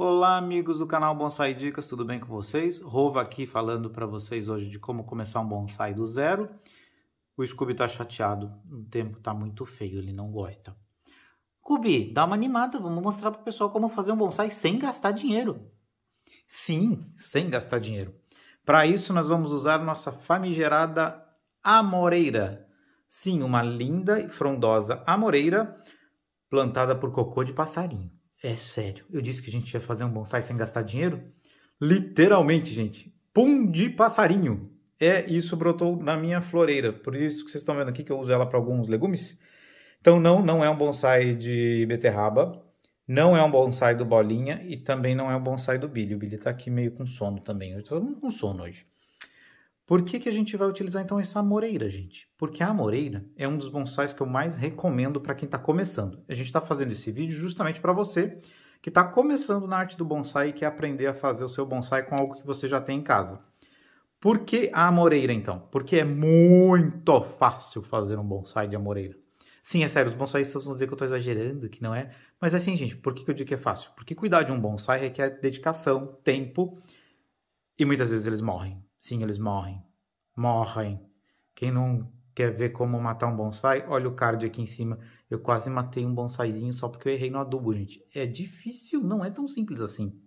Olá, amigos do canal Bonsai Dicas, tudo bem com vocês? Rova aqui falando para vocês hoje de como começar um bonsai do zero. O Scooby tá chateado, o tempo tá muito feio, ele não gosta. Scooby, dá uma animada, vamos mostrar pro pessoal como fazer um bonsai sem gastar dinheiro. Sim, sem gastar dinheiro. Para isso, nós vamos usar nossa famigerada amoreira. Sim, uma linda e frondosa amoreira plantada por cocô de passarinho. É sério, eu disse que a gente ia fazer um bonsai sem gastar dinheiro? Literalmente, gente. Pum de passarinho. É, isso brotou na minha floreira. Por isso que vocês estão vendo aqui que eu uso ela para alguns legumes. Então, não, não é um bonsai de beterraba. Não é um bonsai do bolinha e também não é um bonsai do Billy. O Billy está aqui meio com sono também. Todo mundo com sono hoje. Por que, que a gente vai utilizar então essa amoreira, gente? Porque a amoreira é um dos bonsais que eu mais recomendo para quem está começando. A gente está fazendo esse vídeo justamente para você que está começando na arte do bonsai e quer aprender a fazer o seu bonsai com algo que você já tem em casa. Por que a amoreira, então? Porque é muito fácil fazer um bonsai de amoreira. Sim, é sério, os bonsaístas vão dizer que eu estou exagerando, que não é. Mas é assim, gente, por que eu digo que é fácil? Porque cuidar de um bonsai requer dedicação, tempo e muitas vezes eles morrem. Sim, eles morrem. Morrem. Quem não quer ver como matar um bonsai, olha o card aqui em cima. Eu quase matei um bonsaizinho só porque eu errei no adubo, gente. É difícil, não é tão simples assim.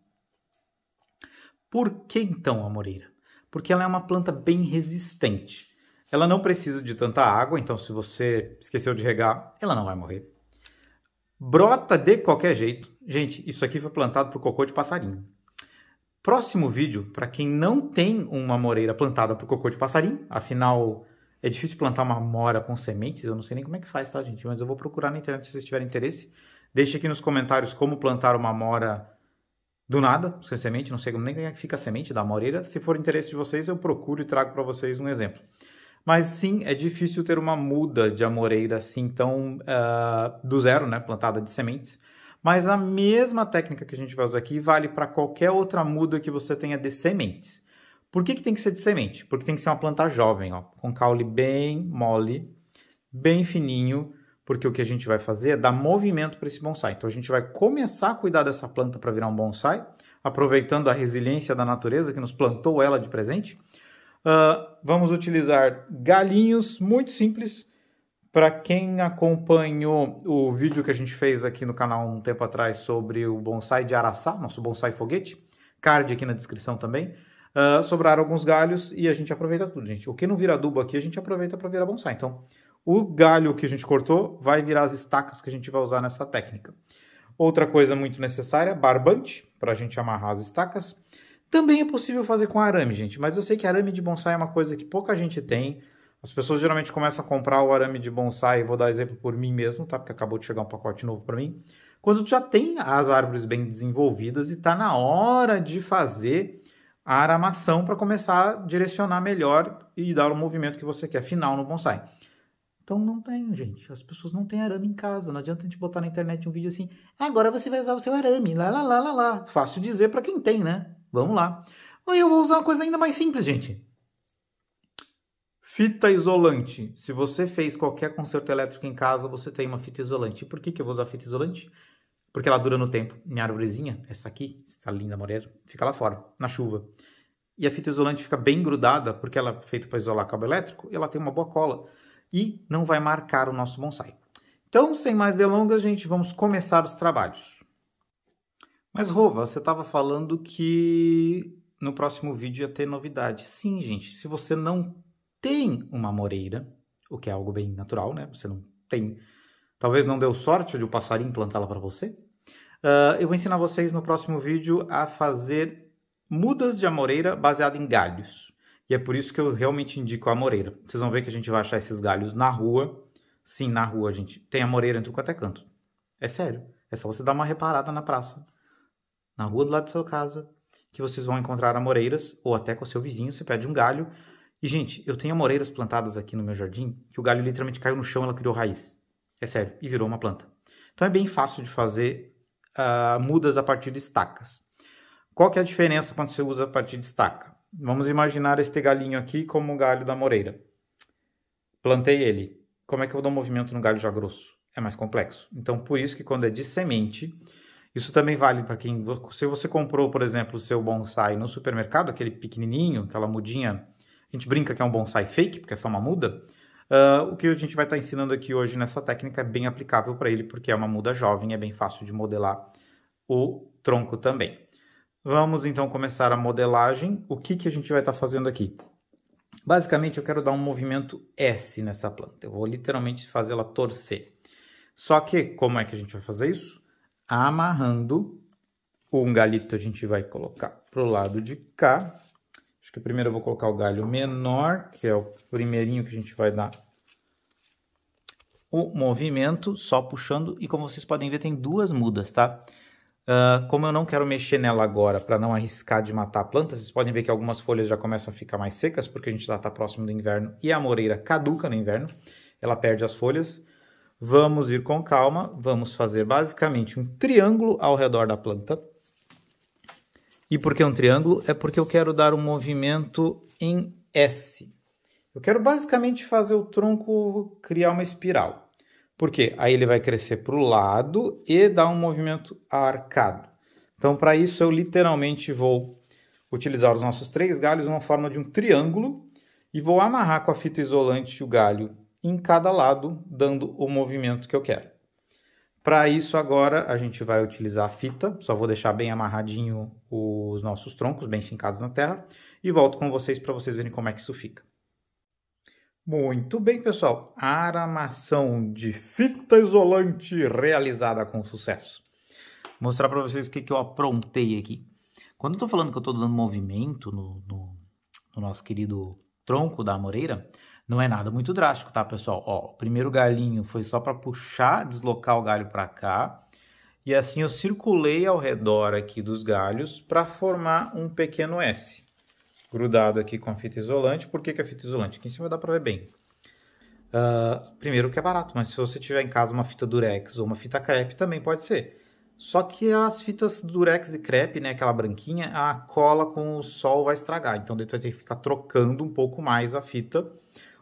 Por que então a moreira? Porque ela é uma planta bem resistente. Ela não precisa de tanta água, então se você esqueceu de regar, ela não vai morrer. Brota de qualquer jeito. Gente, isso aqui foi plantado por cocô de passarinho. Próximo vídeo, para quem não tem uma moreira plantada para cocô de passarinho, afinal é difícil plantar uma mora com sementes, eu não sei nem como é que faz, tá, gente? Mas eu vou procurar na internet se vocês tiverem interesse. Deixe aqui nos comentários como plantar uma mora do nada, sem semente, não sei nem como é que fica a semente da moreira. Se for interesse de vocês, eu procuro e trago para vocês um exemplo. Mas sim, é difícil ter uma muda de amoreira assim tão uh, do zero, né, plantada de sementes. Mas a mesma técnica que a gente vai usar aqui vale para qualquer outra muda que você tenha de sementes. Por que, que tem que ser de semente? Porque tem que ser uma planta jovem, ó, com caule bem mole, bem fininho, porque o que a gente vai fazer é dar movimento para esse bonsai. Então a gente vai começar a cuidar dessa planta para virar um bonsai, aproveitando a resiliência da natureza que nos plantou ela de presente. Uh, vamos utilizar galinhos muito simples para quem acompanhou o vídeo que a gente fez aqui no canal um tempo atrás sobre o bonsai de araçá, nosso bonsai foguete, card aqui na descrição também, uh, sobraram alguns galhos e a gente aproveita tudo, gente. O que não vira adubo aqui, a gente aproveita para virar bonsai. Então, o galho que a gente cortou vai virar as estacas que a gente vai usar nessa técnica. Outra coisa muito necessária, barbante, para a gente amarrar as estacas. Também é possível fazer com arame, gente, mas eu sei que arame de bonsai é uma coisa que pouca gente tem, as pessoas geralmente começam a comprar o arame de bonsai, vou dar exemplo por mim mesmo, tá? Porque acabou de chegar um pacote novo para mim. Quando tu já tem as árvores bem desenvolvidas e tá na hora de fazer a aramação para começar a direcionar melhor e dar o movimento que você quer final no bonsai. Então não tem, gente. As pessoas não têm arame em casa. Não adianta a gente botar na internet um vídeo assim. Agora você vai usar o seu arame. Lá, lá, lá, lá, lá. Fácil dizer para quem tem, né? Vamos lá. Ou eu vou usar uma coisa ainda mais simples, gente. Fita isolante. Se você fez qualquer conserto elétrico em casa, você tem uma fita isolante. Por que, que eu vou usar fita isolante? Porque ela dura no tempo. Minha árvorezinha, essa aqui, essa linda moreira, fica lá fora, na chuva. E a fita isolante fica bem grudada, porque ela é feita para isolar cabo elétrico, e ela tem uma boa cola. E não vai marcar o nosso bonsai. Então, sem mais delongas, gente, vamos começar os trabalhos. Mas, Rova, você estava falando que no próximo vídeo ia ter novidade. Sim, gente, se você não tem uma moreira, o que é algo bem natural, né? Você não tem. Talvez não deu sorte de o um passarinho plantá-la para você. Uh, eu vou ensinar vocês no próximo vídeo a fazer mudas de amoreira baseada em galhos. E é por isso que eu realmente indico a amoreira. Vocês vão ver que a gente vai achar esses galhos na rua. Sim, na rua, gente. Tem amoreira em tudo quanto é canto. É sério. É só você dar uma reparada na praça. Na rua do lado de sua casa. Que vocês vão encontrar amoreiras. Ou até com o seu vizinho, você pede um galho e, gente, eu tenho amoreiras plantadas aqui no meu jardim que o galho literalmente caiu no chão ela criou raiz. É sério, e virou uma planta. Então é bem fácil de fazer uh, mudas a partir de estacas. Qual que é a diferença quando você usa a partir de estaca? Vamos imaginar este galinho aqui como o galho da moreira. Plantei ele. Como é que eu dou um movimento no galho já grosso? É mais complexo. Então, por isso que quando é de semente, isso também vale para quem... Se você comprou, por exemplo, o seu bonsai no supermercado, aquele pequenininho, aquela mudinha a gente brinca que é um bonsai fake, porque é só uma muda, uh, o que a gente vai estar tá ensinando aqui hoje nessa técnica é bem aplicável para ele, porque é uma muda jovem, é bem fácil de modelar o tronco também. Vamos então começar a modelagem. O que, que a gente vai estar tá fazendo aqui? Basicamente, eu quero dar um movimento S nessa planta. Eu vou literalmente fazê-la torcer. Só que, como é que a gente vai fazer isso? Amarrando um galito, a gente vai colocar para o lado de cá Acho que primeiro eu vou colocar o galho menor, que é o primeirinho que a gente vai dar o movimento, só puxando. E como vocês podem ver, tem duas mudas, tá? Uh, como eu não quero mexer nela agora para não arriscar de matar a planta, vocês podem ver que algumas folhas já começam a ficar mais secas, porque a gente já está próximo do inverno e a moreira caduca no inverno, ela perde as folhas. Vamos ir com calma, vamos fazer basicamente um triângulo ao redor da planta e por que é um triângulo? É porque eu quero dar um movimento em S. Eu quero basicamente fazer o tronco criar uma espiral. Porque aí ele vai crescer para o lado e dar um movimento arcado. Então, para isso, eu literalmente vou utilizar os nossos três galhos uma forma de um triângulo e vou amarrar com a fita isolante o galho em cada lado, dando o movimento que eu quero. Para isso agora a gente vai utilizar a fita, só vou deixar bem amarradinho os nossos troncos, bem fincados na terra, e volto com vocês para vocês verem como é que isso fica. Muito bem, pessoal, aramação de fita isolante realizada com sucesso. Vou mostrar para vocês o que, que eu aprontei aqui. Quando eu estou falando que eu estou dando movimento no, no, no nosso querido tronco da amoreira, não é nada muito drástico, tá, pessoal? Ó, o primeiro galhinho foi só para puxar, deslocar o galho para cá. E assim eu circulei ao redor aqui dos galhos para formar um pequeno S. Grudado aqui com a fita isolante. Por que, que a é fita isolante? Aqui em cima dá para ver bem. Uh, primeiro que é barato, mas se você tiver em casa uma fita durex ou uma fita crepe, também pode ser. Só que as fitas durex e crepe, né, aquela branquinha, a cola com o sol vai estragar. Então, a gente vai ter que ficar trocando um pouco mais a fita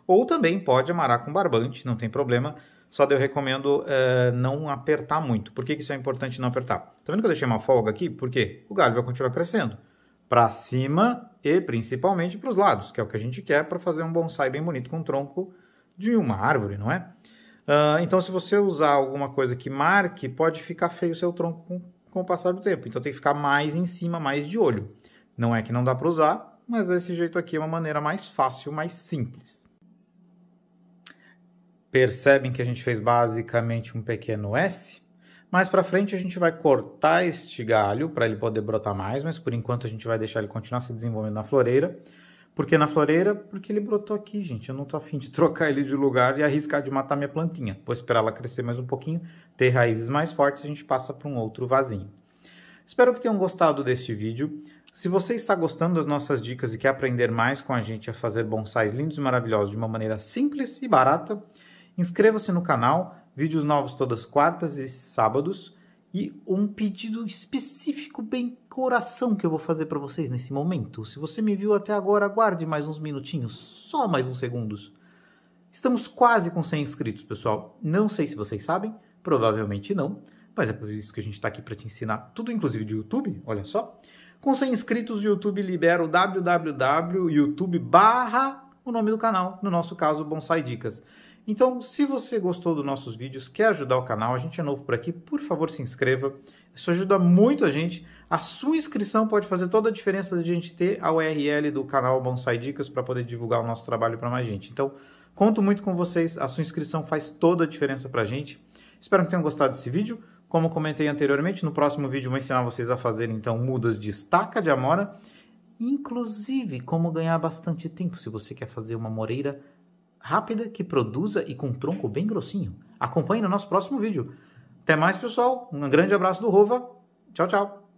ou também pode amarrar com barbante, não tem problema. Só eu recomendo eh, não apertar muito. Por que, que isso é importante não apertar? Tá vendo que eu deixei uma folga aqui? Porque o galho vai continuar crescendo para cima e principalmente para os lados, que é o que a gente quer para fazer um bonsai bem bonito com um tronco de uma árvore, não é? Uh, então, se você usar alguma coisa que marque, pode ficar feio o seu tronco com, com o passar do tempo. Então, tem que ficar mais em cima, mais de olho. Não é que não dá para usar, mas desse jeito aqui é uma maneira mais fácil, mais simples. Percebem que a gente fez basicamente um pequeno S? Mais para frente a gente vai cortar este galho para ele poder brotar mais, mas por enquanto a gente vai deixar ele continuar se desenvolvendo na floreira. Por que na floreira? Porque ele brotou aqui, gente. Eu não estou afim de trocar ele de lugar e arriscar de matar minha plantinha. Vou esperar ela crescer mais um pouquinho, ter raízes mais fortes, a gente passa para um outro vasinho. Espero que tenham gostado deste vídeo. Se você está gostando das nossas dicas e quer aprender mais com a gente a fazer bonsais lindos e maravilhosos de uma maneira simples e barata, Inscreva-se no canal, vídeos novos todas quartas e sábados e um pedido específico bem coração que eu vou fazer para vocês nesse momento. Se você me viu até agora, aguarde mais uns minutinhos, só mais uns segundos. Estamos quase com 100 inscritos, pessoal. Não sei se vocês sabem, provavelmente não, mas é por isso que a gente está aqui para te ensinar tudo, inclusive de YouTube, olha só. Com 100 inscritos, o YouTube libera o www.youtube barra o nome do canal, no nosso caso, Bonsai Dicas. Então, se você gostou dos nossos vídeos, quer ajudar o canal, a gente é novo por aqui, por favor se inscreva. Isso ajuda muito a gente. A sua inscrição pode fazer toda a diferença de a gente ter a URL do canal Bonsai Dicas para poder divulgar o nosso trabalho para mais gente. Então, conto muito com vocês. A sua inscrição faz toda a diferença para a gente. Espero que tenham gostado desse vídeo. Como comentei anteriormente, no próximo vídeo vou ensinar vocês a fazer então mudas de estaca de amora, inclusive como ganhar bastante tempo se você quer fazer uma moreira rápida que produza e com tronco bem grossinho. Acompanhe no nosso próximo vídeo. Até mais, pessoal. Um grande abraço do Rova. Tchau, tchau.